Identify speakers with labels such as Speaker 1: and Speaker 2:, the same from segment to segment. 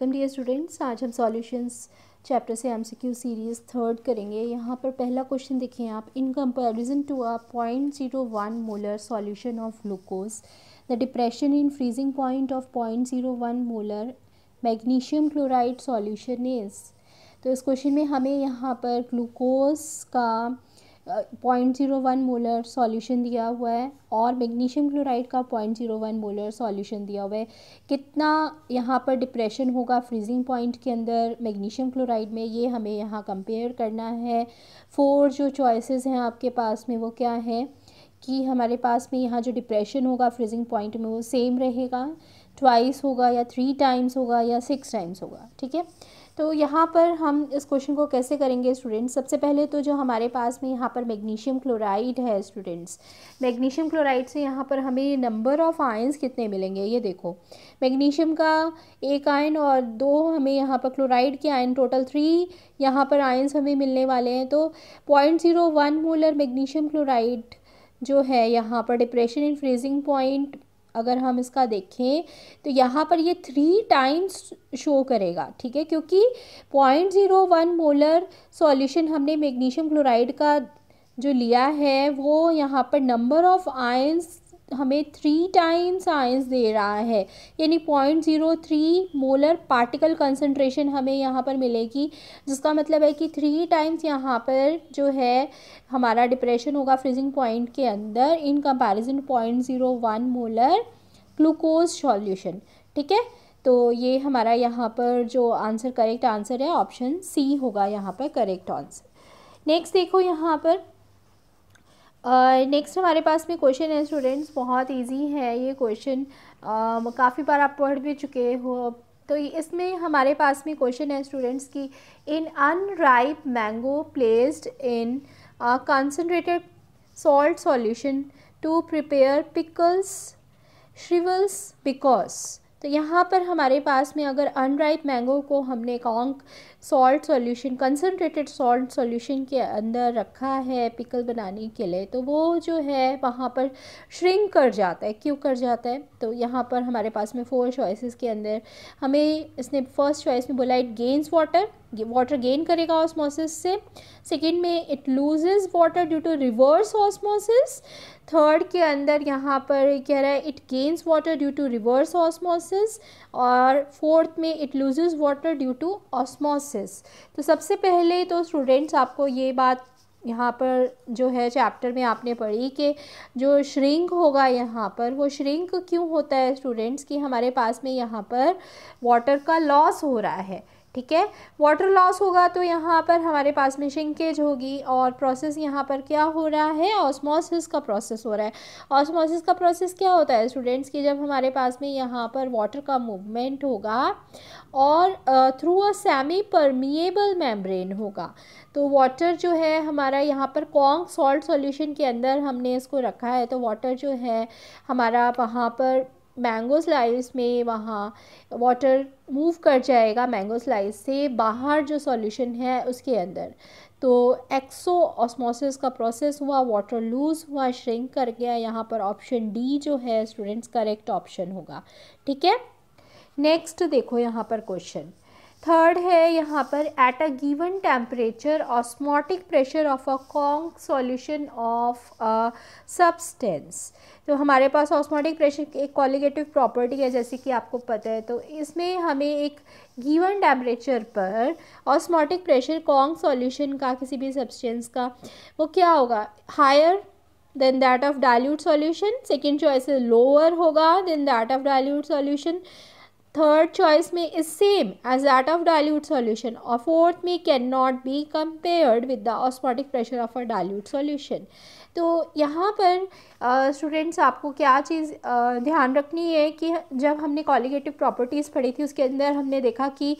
Speaker 1: welcome dear students आज हम solutions chapter से एमसीक्यू सीरीज़ थर्ड करेंगे यहाँ पर पहला क्वेश्चन देखें आप in comparison to a point zero one molar solution of glucose the depression in freezing point of point zero one molar magnesium chloride solution is तो इस question में हमें यहाँ पर ग्लूकोज का point zero one molar solution दिया हुआ है और मैग्नीशियम क्लोराइड का point zero one molar solution दिया हुआ है कितना यहाँ पर डिप्रेशन होगा फ्रीजिंग पॉइंट के अंदर मैग्नीशियम क्लोराइड में ये हमें यहाँ कंपेयर करना है फोर जो चॉइसेस हैं आपके पास में वो क्या है कि हमारे पास में यहाँ जो डिप्रेशन होगा फ्रीजिंग पॉइंट में वो सेम रहेगा ट्वाइस होगा या थ्री टाइम्स होगा या सिक्स टाइम्स होगा ठीक है तो यहाँ पर हम इस क्वेश्चन को कैसे करेंगे स्टूडेंट्स सबसे पहले तो जो हमारे पास में यहाँ पर मैग्नीशियम क्लोराइड है स्टूडेंट्स मैग्नीशियम क्लोराइड से यहाँ पर हमें नंबर ऑफ़ आयंस कितने मिलेंगे ये देखो मैग्नीशियम का एक आयन और दो हमें यहाँ पर क्लोराइड के आयन टोटल थ्री यहाँ पर आयंस हमें मिलने वाले हैं तो point zero one molar magnesium chloride जो है यहाँ पर डिप्रेशन इन फ्रीजिंग पॉइंट अगर हम इसका देखें तो यहाँ पर ये थ्री टाइम्स शो करेगा ठीक है क्योंकि point zero one molar solution हमने मैग्नीशियम क्लोराइड का जो लिया है वो यहाँ पर नंबर ऑफ आयंस हमें थ्री टाइम्स आयंस दे रहा है यानी point zero three molar particle concentration हमें यहाँ पर मिलेगी जिसका मतलब है कि थ्री टाइम्स यहाँ पर जो है हमारा डिप्रेशन होगा फ्रीजिंग पॉइंट के अंदर in comparison point zero one molar glucose solution ठीक है तो ये हमारा यहाँ पर जो आंसर करेक्ट आंसर है ऑप्शन सी होगा यहाँ पर करेक्ट आंसर नेक्स्ट देखो यहाँ पर नेक्स्ट uh, हमारे पास में क्वेश्चन है स्टूडेंट्स बहुत इजी है ये क्वेश्चन uh, काफ़ी बार आप पढ़ भी चुके हो तो इसमें हमारे पास में क्वेश्चन है स्टूडेंट्स की in unripe mango placed in concentrated salt solution to prepare pickles shrivels because तो यहाँ पर हमारे पास में अगर अनराइप मैंगो को हमने conc salt solution concentrated salt solution के अंदर रखा है पिकल बनाने के लिए तो वो जो है वहाँ पर श्रिंक कर जाता है क्यों कर जाता है तो यहाँ पर हमारे पास में फोर चॉइसेस के अंदर हमें इसने फर्स्ट चॉइस में बोला it gains water water gain करेगा ऑस्मोसिस से सेकेंड में it loses water due to reverse osmosis third के अंदर यहाँ पर कह रहा है it gains water due to reverse osmosis और फोर्थ में it loses water due to osmosis classes तो सबसे पहले तो स्टूडेंट्स आपको ये बात यहाँ पर जो है चैप्टर में आपने पढ़ी कि जो श्रिंक होगा यहाँ पर वो श्रिंक क्यों होता है स्टूडेंट्स कि हमारे पास में यहाँ पर वाटर का लॉस हो रहा है ठीक है वाटर लॉस होगा तो यहाँ पर हमारे पास में शिंकेज होगी और प्रोसेस यहाँ पर क्या हो रहा है ऑस्मोसिस का प्रोसेस हो रहा है ऑस्मोसिस का प्रोसेस क्या होता है स्टूडेंट्स की जब हमारे पास में यहाँ पर वाटर का मूवमेंट होगा और through a semi permeable membrane होगा तो वाटर जो है हमारा यहाँ पर कॉन्ग सॉल्ट सॉल्यूशन के अंदर हमने इसको रखा है तो वाटर जो है हमारा वहाँ पर मैंगो स्लाइस में वहाँ वाटर मूव कर जाएगा मैंगो स्लाइस से बाहर जो सॉल्यूशन है उसके अंदर तो एक्सो ऑस्मोसिस का प्रोसेस हुआ वाटर लूज हुआ श्रिंक कर गया यहाँ पर ऑप्शन डी जो है स्टूडेंट्स करेक्ट ऑप्शन होगा ठीक है नेक्स्ट देखो यहाँ पर क्वेश्चन थर्ड है यहाँ पर at a given temperature osmotic pressure of a conc solution of a substance तो हमारे पास ऑस्मोटिक प्रेशर की एक कॉलिगेटिव प्रॉपर्टी है जैसे कि आपको पता है तो इसमें हमें एक गिवन टेम्परेचर पर ऑस्मोटिक प्रेशर कॉन्ग सॉल्यूशन का किसी भी सब्सटेंस का वो क्या होगा higher than that of dilute solution second choice lower होगा than that of dilute solution third choice में is same as that of dilute solution और फोर्थ में can not be compared with the osmotic pressure of a dilute solution तो यहाँ पर students uh, आपको क्या चीज़ uh, ध्यान रखनी है कि जब हमने कॉलिगेटिव प्रॉपर्टीज़ पढ़ी थी उसके अंदर हमने देखा कि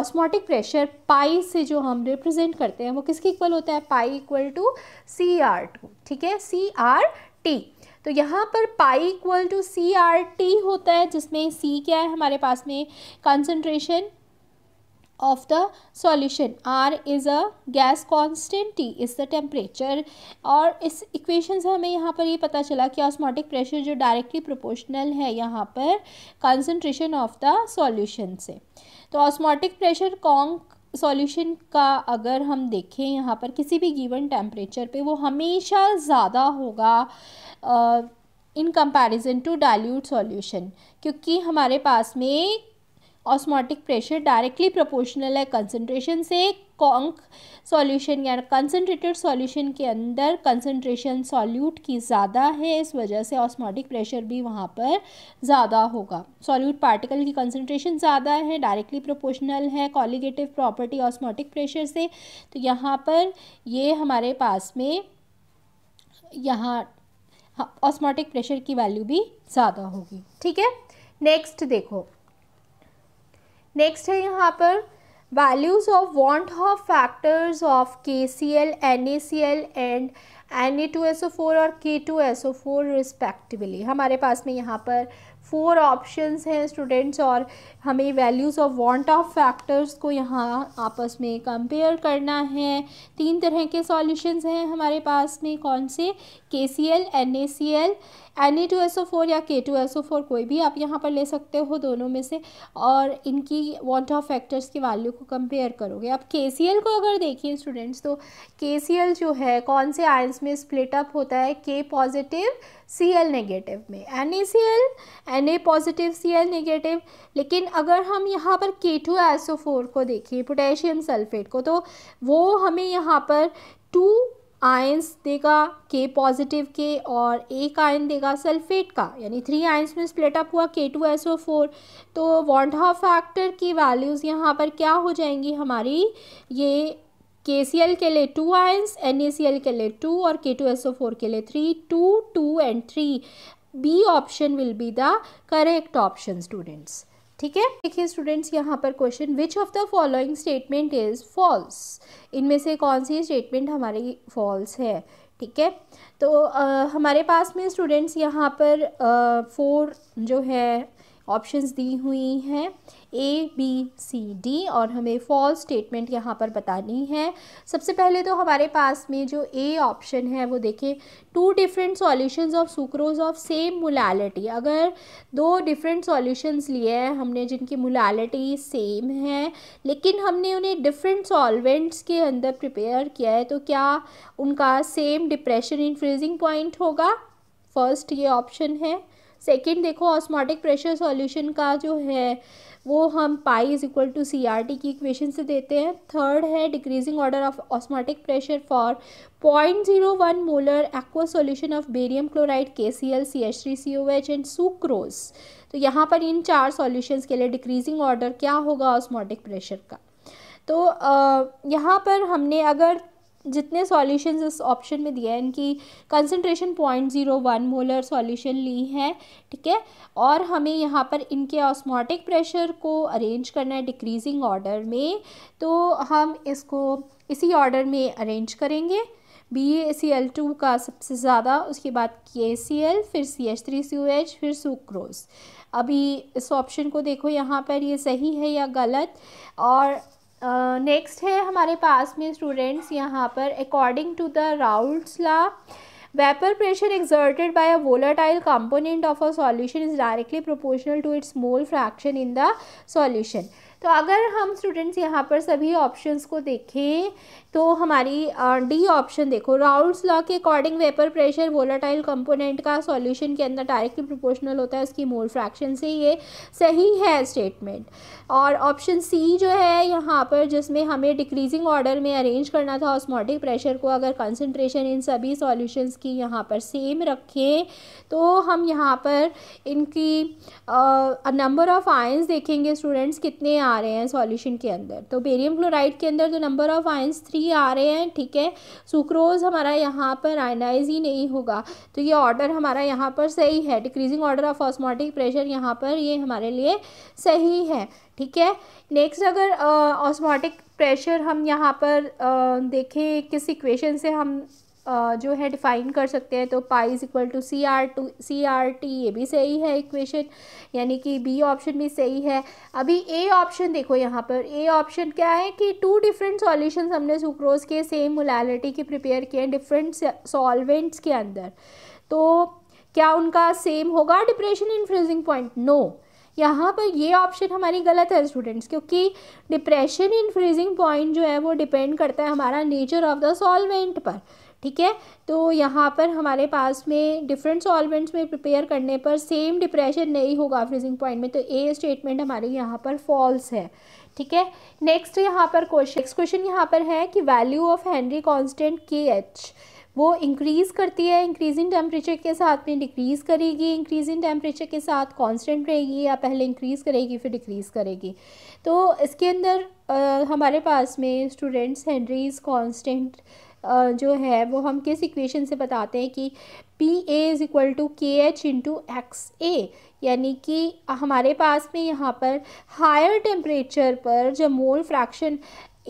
Speaker 1: ऑस्मोटिक प्रेशर पाई से जो हम रिप्रेजेंट करते हैं वो किसके इक्वल होता है pi equal to C R two ठीक है सी आर टी तो यहाँ पर pi equal to C R T होता है जिसमें सी क्या है हमारे पास में concentration of the solution r is a gas constant t is the temperature और इस इक्वेशन से हमें यहाँ पर ये यह पता चला कि ऑस्मोटिक प्रेशर जो डायरेक्टली प्रोपोर्शनल है यहाँ पर कंसनट्रेशन ऑफ द सॉल्यूशन से तो ऑस्मोटिक प्रेशर कॉन्क सॉल्यूशन का अगर हम देखें यहाँ पर किसी भी गिवन टेम्परेचर पे वो हमेशा ज़्यादा होगा in comparison to dilute solution क्योंकि हमारे पास में ऑस्मोटिक प्रेशर डायरेक्टली प्रोपोर्शनल है कंसनट्रेशन से कॉन्क सॉल्यूशन या कंसनट्रेटेड सॉल्यूशन के अंदर कंसनट्रेशन सॉल्यूट की ज़्यादा है इस वजह से ऑस्मोटिक प्रेशर भी वहाँ पर ज़्यादा होगा सॉल्यूट पार्टिकल की कंसनट्रेशन ज़्यादा है डायरेक्टली प्रोपोर्शनल है कॉलीगेटिव प्रॉपर्टी ऑस्मोटिक प्रेशर से तो यहाँ पर ये हमारे पास में यहाँ ऑस्मोटिक प्रेशर की वैल्यू भी ज़्यादा होगी ठीक है नेक्स्ट देखो नेक्स्ट है यहाँ पर values of Van Hoff factors of KCl, NaCl and Na2SO4 और K2SO4 रिस्पेक्टिवली हमारे पास में यहाँ पर फोर ऑप्शंस हैं स्टूडेंट्स और हमें values of van't Hoff factors को यहाँ आपस में कंपेयर करना है तीन तरह के सॉल्यूशंस हैं हमारे पास में कौन से K C L N A C L N A two S O four या K two S O four कोई भी आप यहाँ पर ले सकते हो दोनों में से और इनकी वांट ऑफ फैक्टर्स की वैल्यू को कंपेयर करोगे आप के सी एल को अगर देखिए स्टूडेंट्स तो के सी एल जो है कौन से आयंस में स्प्लिट अप होता है K positive C L negative में N A C L N A positive C L negative लेकिन अगर हम यहाँ पर के टू एसओ फोर को देखें पोटेशियम सल्फेट को तो वो हमें यहाँ पर टू आयंस देगा के पॉजिटिव के और एक आयन देगा सल्फेट का यानी थ्री आयंस में स्प्लिट अप हुआ K two S O four तो वॉन्ट फैक्टर की वैल्यूज़ यहाँ पर क्या हो जाएंगी हमारी ये के सी एल के लिए two ions N A C L के लिए टू और के टू एस ओ फोर के लिए three two two and three B option will be the correct option students ठीक है देखिए स्टूडेंट्स यहाँ पर question which of the following statement is false इनमें से कौन सी स्टेटमेंट हमारी फॉल्स है ठीक है तो आ, हमारे पास में स्टूडेंट्स यहाँ पर फोर जो है ऑप्शंस दी हुई हैं ए बी सी डी और हमें फॉल्स स्टेटमेंट यहाँ पर बतानी है सबसे पहले तो हमारे पास में जो ए ऑप्शन है वो देखें two different solutions of sucrose of same molality अगर दो डिफरेंट सॉल्यूशंस लिए हैं हमने जिनकी मुलालिटी सेम है लेकिन हमने उन्हें डिफरेंट सॉल्वेंट्स के अंदर प्रिपेयर किया है तो क्या उनका same depression in freezing point होगा फर्स्ट ये ऑप्शन है सेकेंड देखो ऑस्मोटिक प्रेशर सॉल्यूशन का जो है वो हम pi is equal to C R T की इक्वेशन से देते हैं थर्ड है decreasing order of osmotic pressure for point zero one molar aqua solution of barium chloride K C L C H three C O H and sucrose तो यहाँ पर इन चार solutions के लिए डिक्रीजिंग ऑर्डर क्या होगा ऑस्मोटिक प्रेशर का तो यहाँ पर हमने अगर जितने सॉल्यूशंस इस ऑप्शन में दिए हैं इनकी concentration point zero one molar solution ली है ठीक है और हमें यहाँ पर इनके ऑस्मोटिक प्रेशर को अरेंज करना है डिक्रीजिंग ऑर्डर में तो हम इसको इसी ऑर्डर में अरेंज करेंगे B A C L two का सबसे ज़्यादा उसके बाद के सी एल फिर C H three C O H फिर सुक्रोज अभी इस ऑप्शन को देखो यहाँ पर ये यह सही है या गलत और नेक्स्ट है हमारे पास में स्टूडेंट्स यहाँ पर according to the Raoult's law vapour pressure exerted by a volatile component of a solution is directly proportional to its mole fraction in the solution तो अगर हम स्टूडेंट्स यहाँ पर सभी ऑप्शंस को देखें तो हमारी डी ऑप्शन देखो राउल्स लॉ के according vapour pressure volatile component का सॉल्यूशन के अंदर डायरेक्टली प्रोपोर्शनल होता है उसकी मोल फ्रैक्शन से ये सही है स्टेटमेंट और ऑप्शन सी जो है यहाँ पर जिसमें हमें डिक्रीजिंग ऑर्डर में अरेंज करना था ऑस्मोटिक प्रेशर को अगर कंसनट्रेशन इन सभी सॉल्यूशंस की यहाँ पर सेम रखें तो हम यहाँ पर इनकी नंबर ऑफ़ आयंस देखेंगे स्टूडेंट्स कितने आ रहे हैं सॉल्यूशन के अंदर तो बेरियम क्लोराइड के अंदर जो नंबर ऑफ आयंस थ्री आ रहे हैं ठीक है सुक्रोज हमारा यहाँ पर आयनाइज ही नहीं होगा तो ये ऑर्डर हमारा यहाँ पर सही है decreasing order of osmotic pressure यहाँ पर ये हमारे लिए सही है ठीक है नेक्स्ट अगर ऑस्मोटिक प्रेशर हम यहाँ पर आ, देखें किस इक्वेशन से हम जो है डिफ़ाइन कर सकते हैं तो pi is equal to C R two C R T ये भी सही है इक्वेशन यानी कि बी ऑप्शन भी सही है अभी ए ऑप्शन देखो यहाँ पर ए ऑप्शन क्या है कि टू डिफरेंट सॉल्यूशंस हमने सुक्रोज के सेम मोलालिटी के प्रिपेयर किए हैं डिफरेंट सॉल्वेंट्स के अंदर तो क्या उनका सेम होगा depression in freezing point no यहाँ पर ये ऑप्शन हमारी गलत है स्टूडेंट्स क्योंकि डिप्रेशन इन फ्रीजिंग पॉइंट जो है वो डिपेंड करता है हमारा नेचर ऑफ द सॉल्वेंट पर ठीक है तो यहाँ पर हमारे पास में डिफरेंट सॉल्वेंट्स में प्रिपेयर करने पर सेम डिप्रेशन नहीं होगा फ्रीजिंग पॉइंट में तो ए स्टेटमेंट हमारे यहाँ पर फॉल्स है ठीक है नेक्स्ट यहाँ पर क्वेश्चन नेक्स्ट क्वेश्चन यहाँ पर है कि value of Henry constant K H वो इंक्रीज़ करती है इंक्रीज इन टेम्परेचर के साथ में डिक्रीज़ करेगी इंक्रीज इन टेम्परेचर के साथ कांस्टेंट रहेगी या पहले इंक्रीज़ करेगी फिर डिक्रीज़ करेगी तो इसके अंदर आ, हमारे पास में स्टूडेंट्स हैंनरीज कांस्टेंट जो है वो हम किस इक्वेशन से बताते हैं कि P A is equal to K H into X A यानी कि हमारे पास में यहाँ पर हायर टेम्परेचर पर जो मोल फ्रैक्शन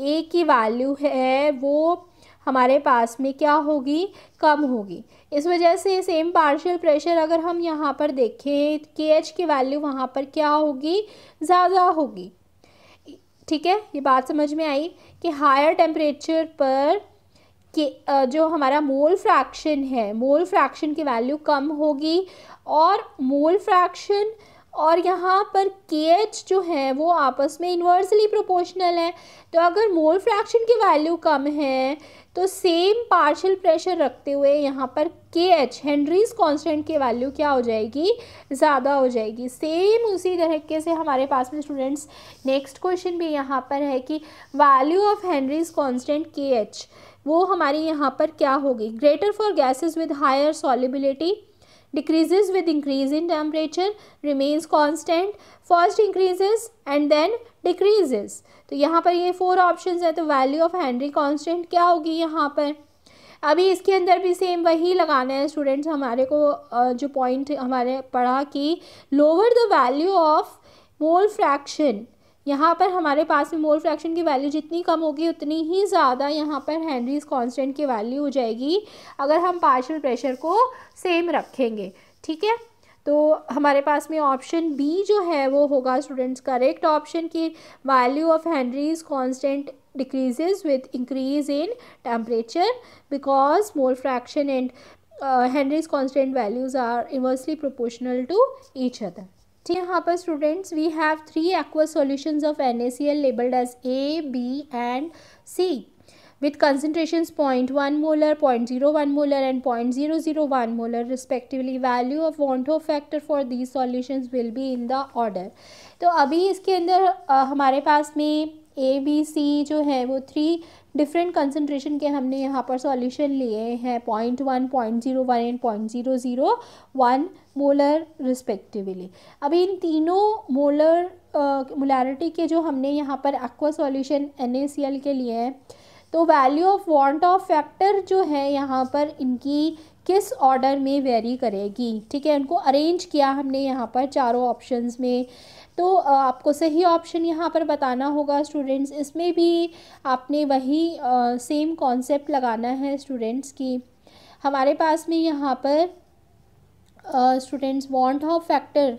Speaker 1: ए की वैल्यू है वो हमारे पास में क्या होगी कम होगी इस वजह से सेम पार्शियल प्रेशर अगर हम यहाँ पर देखें के एच की वैल्यू वहाँ पर क्या होगी ज़्यादा होगी ठीक है ये बात समझ में आई कि हायर टेम्परेचर पर कि जो हमारा मोल फ्रैक्शन है मोल फ्रैक्शन की वैल्यू कम होगी और मोल फ्रैक्शन और यहाँ पर के जो है वो आपस में इन्वर्सली प्रोपोर्शनल है तो अगर मोल फ्रैक्शन की वैल्यू कम है तो सेम पार्शियल प्रेशर रखते हुए यहाँ पर के एच हेनरीज कॉन्स्टेंट की वैल्यू क्या हो जाएगी ज़्यादा हो जाएगी सेम उसी तरीके से हमारे पास में स्टूडेंट्स नेक्स्ट क्वेश्चन भी यहाँ पर है कि value of Henry's constant K H वो हमारे यहाँ पर क्या होगी greater for gases with higher solubility decreases with increase in temperature remains constant first increases and then decreases तो यहाँ पर ये फोर options है तो value of Henry constant क्या होगी यहाँ पर अभी इसके अंदर भी सेम वही लगाना है स्टूडेंट्स हमारे को जो पॉइंट हमारे पढ़ा कि lower the value of mole fraction यहाँ पर हमारे पास में मोल फ्रैक्शन की वैल्यू जितनी कम होगी उतनी ही ज़्यादा यहाँ पर हैंनरीज कॉन्सटेंट की वैल्यू हो जाएगी अगर हम पार्शल प्रेशर को सेम रखेंगे ठीक है तो हमारे पास में ऑप्शन बी जो है वो होगा स्टूडेंट्स करेक्ट ऑप्शन की value of Henry's constant decreases with increase in temperature because mole fraction and Henry's constant values are inversely proportional to each other तो यहाँ पर students we have three aqua solution of N A C L labelled as A B and C with concentration point one molar point zero one molar and point zero zero one molar respectively value of van't Hoff factor for these solution will be in the order तो अभी इसके अंदर हमारे पास में A B C जो है वो थ्री डिफरेंट कंसनट्रेशन के हमने यहाँ पर सॉल्यूशन लिए हैं point one point zero one and point zero zero one molar respectively अब इन तीनों मोलर मोलरिटी के जो हमने यहाँ पर एक्वा सॉल्यूशन एन के लिए हैं तो value of van't Hoff factor जो है यहाँ पर इनकी किस ऑर्डर में वेरी करेगी ठीक है उनको अरेंज किया हमने यहाँ पर चारों ऑप्शंस में तो आपको सही ऑप्शन यहाँ पर बताना होगा स्टूडेंट्स इसमें भी आपने वही सेम कॉन्सेप्ट लगाना है स्टूडेंट्स की हमारे पास में यहाँ पर स्टूडेंट्स वांट ऑफ फैक्टर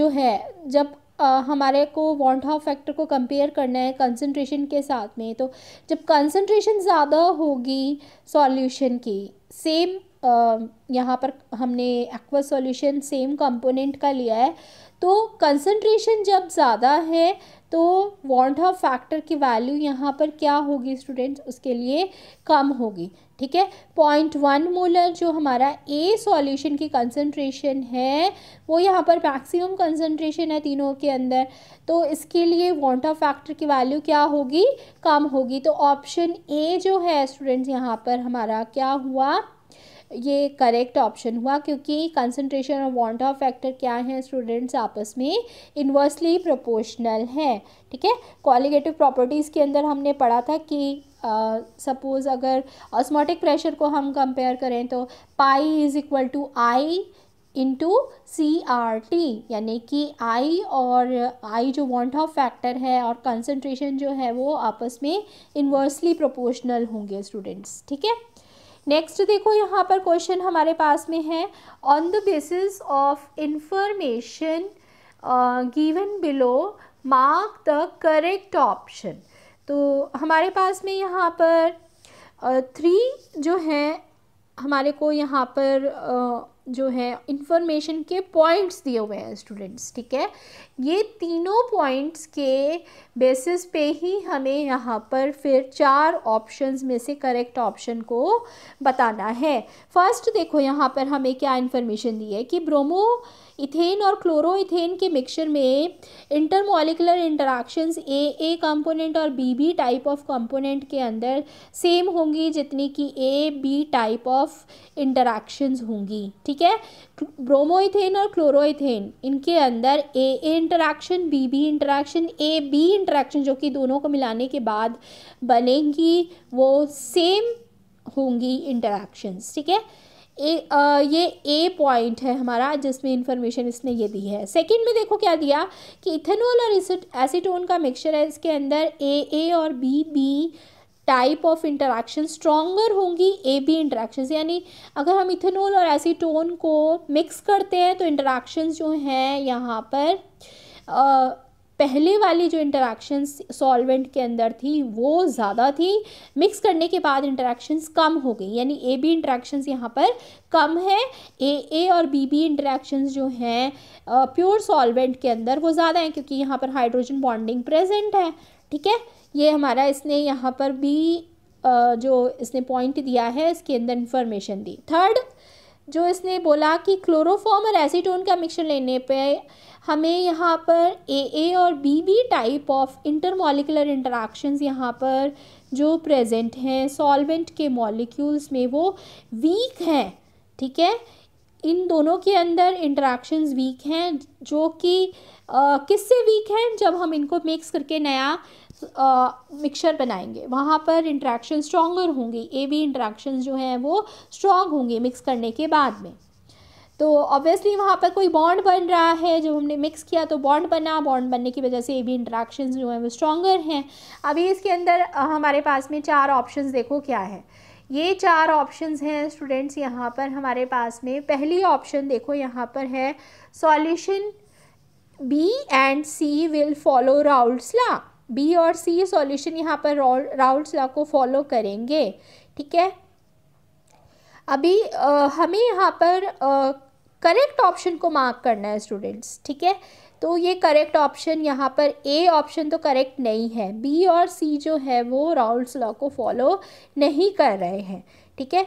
Speaker 1: जो है जब Uh, हमारे को वॉन्ट हाफ फैक्टर को कंपेयर करना है कंसंट्रेशन के साथ में तो जब कंसंट्रेशन ज़्यादा होगी सॉल्यूशन की सेम यहाँ पर हमने एक्वा सॉल्यूशन सेम कंपोनेंट का लिया है तो कंसंट्रेशन जब ज़्यादा है तो वॉन्ट ऑफ फैक्टर की वैल्यू यहाँ पर क्या होगी स्टूडेंट्स उसके लिए कम होगी ठीक है पॉइंट वन मोलर जो हमारा ए सॉल्यूशन की कंसंट्रेशन है वो यहाँ पर मैक्सिमम कंसंट्रेशन है तीनों के अंदर तो इसके लिए वॉन्ट ऑफ फैक्टर की वैल्यू क्या होगी कम होगी तो ऑप्शन ए जो है स्टूडेंट्स यहाँ पर हमारा क्या हुआ ये करेक्ट ऑप्शन हुआ क्योंकि कंसनट्रेशन और ऑफ फैक्टर क्या हैं स्टूडेंट्स आपस में इन्वर्सली प्रोपोर्शनल है ठीक है क्वालिगेटिव प्रॉपर्टीज़ के अंदर हमने पढ़ा था कि सपोज़ uh, अगर ऑस्मोटिक प्रेशर को हम कंपेयर करें तो pi is equal to i into C R T यानी कि आई और आई जो वॉन्ट ऑफ फैक्टर है और कंसनट्रेशन जो है वो आपस में इन्वर्सली प्रोपोर्शनल होंगे स्टूडेंट्स ठीक है नेक्स्ट देखो यहाँ पर क्वेश्चन हमारे पास में है on the basis of information given below mark the correct option तो हमारे पास में यहाँ पर थ्री uh, जो है हमारे को यहाँ पर uh, जो है इंफॉर्मेशन के पॉइंट्स दिए हुए हैं स्टूडेंट्स ठीक है ये तीनों पॉइंट्स के बेसिस पे ही हमें यहाँ पर फिर चार ऑप्शंस में से करेक्ट ऑप्शन को बताना है फर्स्ट देखो यहाँ पर हमें क्या इन्फॉर्मेशन दी है कि ब्रोमो इथेन और क्लोरोइथेन के मिक्सचर में intermolecular interactions A A component और B B type of component के अंदर सेम होंगी जितनी कि A B type of interactions होंगी ठीक है ब्रोमोइथेन और क्लोरोइथेन इनके अंदर A A interaction B B interaction A B interaction जो कि दोनों को मिलाने के बाद बनेंगी वो सेम होंगी इंटरक्शंस ठीक है ए आ, ये ए पॉइंट है हमारा जिसमें इंफॉर्मेशन इसने ये दी है सेकंड में देखो क्या दिया कि इथेनॉल और एसीटोन का मिक्सचर है इसके अंदर ए ए और B B type of interaction stronger होंगी ए बी इंटरेक्शन यानी अगर हम इथेनॉल और एसीटोन को मिक्स करते हैं तो इंटरेक्शन जो हैं यहाँ पर पहले वाली जो इंटरेक्शन सॉल्वेंट के अंदर थी वो ज़्यादा थी मिक्स करने के बाद इंटरेक्शन कम हो गई यानी ए बी इंटरेक्शन यहाँ पर कम है ए ए और बी बी इंटरेक्शन जो हैं प्योर सॉल्वेंट के अंदर वो ज़्यादा हैं क्योंकि यहाँ पर हाइड्रोजन बॉन्डिंग प्रेजेंट है ठीक है ये हमारा इसने यहाँ पर भी जो इसने पॉइंट दिया है इसके अंदर इंफॉर्मेशन दी थर्ड जो इसने बोला कि क्लोरोफॉर्म और एसीटोन का मिक्सचर लेने पे हमें यहाँ पर ए ए और B B type of intermolecular interactions यहाँ पर जो प्रेजेंट हैं सॉल्वेंट के मॉलिक्यूल्स में वो वीक हैं ठीक है इन दोनों के अंदर इंटरेक्शंस वीक हैं जो कि किससे वीक हैं जब हम इनको मिक्स करके नया मिक्सचर बनाएंगे वहाँ पर इंट्रैक्शन स्ट्रॉगर होंगी ए बी इंट्रैक्शन जो हैं वो स्ट्रॉन्ग होंगे मिक्स करने के बाद में तो ऑब्वियसली वहाँ पर कोई बॉन्ड बन रहा है जब हमने मिक्स किया तो बॉन्ड बना बॉन्ड बनने की वजह से ए बी इंट्रैक्शन जो हैं वो स्ट्रॉगर हैं अभी इसके अंदर हमारे पास में चार ऑप्शन देखो क्या है ये चार ऑप्शंस हैं स्टूडेंट्स यहाँ पर हमारे पास में पहली ऑप्शन देखो यहाँ पर है solution B and C will follow Raoult's law B और सी सॉल्यूशन यहाँ पर राउल्स लॉ को फॉलो करेंगे ठीक है अभी आ, हमें यहाँ पर करेक्ट ऑप्शन को मार्क करना है स्टूडेंट्स ठीक है तो ये करेक्ट ऑप्शन यहाँ पर ए ऑप्शन तो करेक्ट नहीं है बी और सी जो है वो राउल्स लॉ को फॉलो नहीं कर रहे हैं ठीक है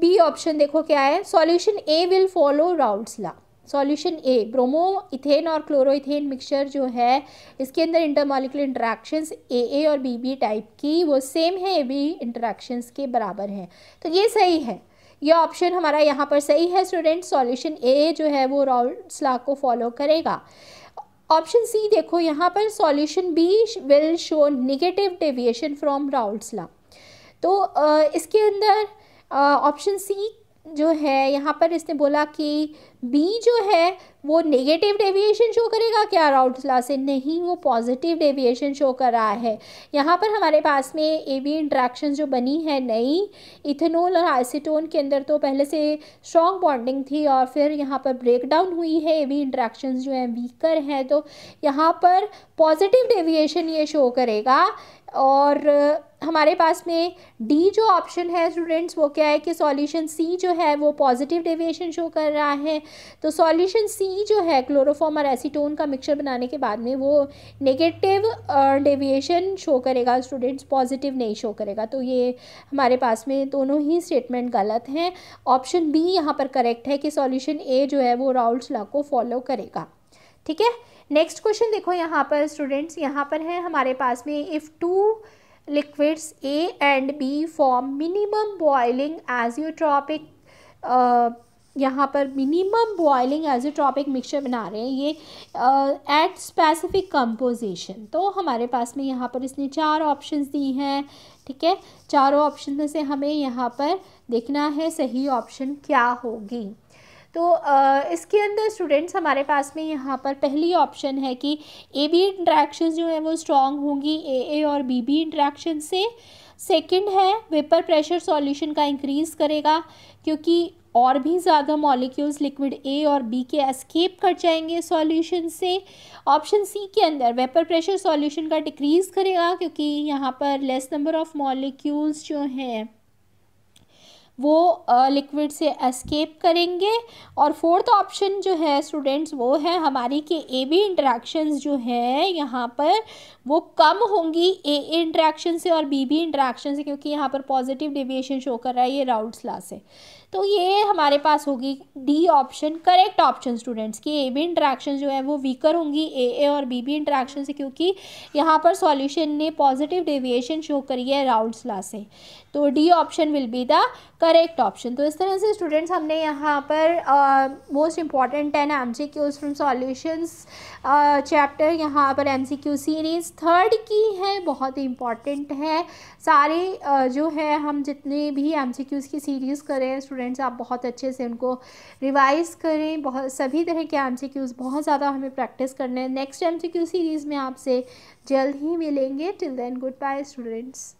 Speaker 1: बी ऑप्शन देखो क्या है solution A will follow Raoult's law solution A bromoethane और क्लोरोइथेन मिक्सचर जो है इसके अंदर इंटरमोलिकुलर इंटरेक्शंस ए ए और बी बी टाइप की वो सेम है ए बी इंटरेक्शंस के बराबर हैं तो ये सही है ये ऑप्शन हमारा यहाँ पर सही है स्टूडेंट सॉल्यूशन ए जो है वो राउल्स लॉ को फॉलो करेगा ऑप्शन सी देखो यहाँ पर solution B will show negative deviation from राउल्सला लॉ तो इसके अंदर ऑप्शन सी जो है यहाँ पर इसने बोला कि बी जो है वो नेगेटिव डेविएशन शो करेगा क्या राउटला से नहीं वो पॉजिटिव डेविएशन शो कर रहा है यहाँ पर हमारे पास में ए बी इंट्रैक्शन जो बनी है नई इथेनॉल और आइसिटोन के अंदर तो पहले से स्ट्रॉन्ग बॉन्डिंग थी और फिर यहाँ पर ब्रेक डाउन हुई है ए बी इंट्रैक्शन जो हैं वीकर हैं तो यहाँ पर पॉजिटिव डेविएशन ये शो करेगा और हमारे पास में डी जो ऑप्शन है स्टूडेंट्स वो क्या है कि सॉल्यूशन सी जो है वो पॉजिटिव डेविएशन शो कर रहा है तो सॉल्यूशन सी जो है क्लोरोफॉर्म और एसीटोन का मिक्सचर बनाने के बाद में वो नेगेटिव डेविएशन शो करेगा स्टूडेंट्स पॉजिटिव नहीं शो करेगा तो ये हमारे पास में दोनों ही स्टेटमेंट गलत हैं ऑप्शन बी यहाँ पर करेक्ट है कि सॉल्यूशन ए जो है वो राउल्स लॉ को फॉलो करेगा ठीक है नेक्स्ट क्वेश्चन देखो यहाँ पर स्टूडेंट्स यहाँ पर है हमारे पास में if to A and B B minimum boiling azeotropic यहाँ पर मिनिमम बॉयलिंग ट्रॉपिक मिक्सचर बना रहे हैं ये एट स्पेसिफिक कंपोजिशन तो हमारे पास में यहाँ पर इसने चार ऑप्शंस दी हैं ठीक है चारों ऑप्शन में से हमें यहाँ पर देखना है सही ऑप्शन क्या होगी तो इसके अंदर स्टूडेंट्स हमारे पास में यहाँ पर पहली ऑप्शन है कि ए बी इंट्रैक्शन जो है वो स्ट्रॉन्ग होंगी ए ए और बी बी इंट्रैक्शन से सेकंड है वेपर प्रेशर सॉल्यूशन का इंक्रीज़ करेगा क्योंकि और भी ज़्यादा मॉलिक्यूल्स लिक्विड ए और बी के एस्केप कर जाएंगे सॉल्यूशन से ऑप्शन सी के अंदर वेपर प्रेशर सॉल्यूशन का डिक्रीज़ करेगा क्योंकि यहाँ पर लेस नंबर ऑफ मॉलिक्यूल्स जो हैं वो लिक्विड से एस्केप करेंगे और फोर्थ ऑप्शन जो है स्टूडेंट्स वो है हमारी कि ए बी इंट्रैक्शन जो है यहाँ पर वो कम होंगी ए ए इंट्रैक्शन से और बी बी इंट्रैक्शन से क्योंकि यहाँ पर पॉजिटिव डेविएशन शो कर रहा है ये राउट्स ला से तो ये हमारे पास होगी D option correct option students की ए बी इंट्रैक्शन जो है वो वीकर होंगी ए ए और बी बी इंट्रैक्शन से क्योंकि यहाँ पर सॉल्यूशन ने पॉजिटिव डेविएशन शो करी है राउंड्स ला से तो D option will be the correct option तो इस तरह से स्टूडेंट्स हमने यहाँ पर most important ten M C Qs from solutions chapter यहाँ पर M C Q series third की है बहुत इंपॉर्टेंट है सारे जो है हम जितने भी एम की सीरीज़ करें स्टूडेंट्स आप बहुत अच्छे से उनको रिवाइज़ करें बहुत सभी तरह के एम बहुत ज़्यादा हमें प्रैक्टिस करने हैं नेक्स्ट एम सीरीज़ में आपसे जल्द ही मिलेंगे till then good bye students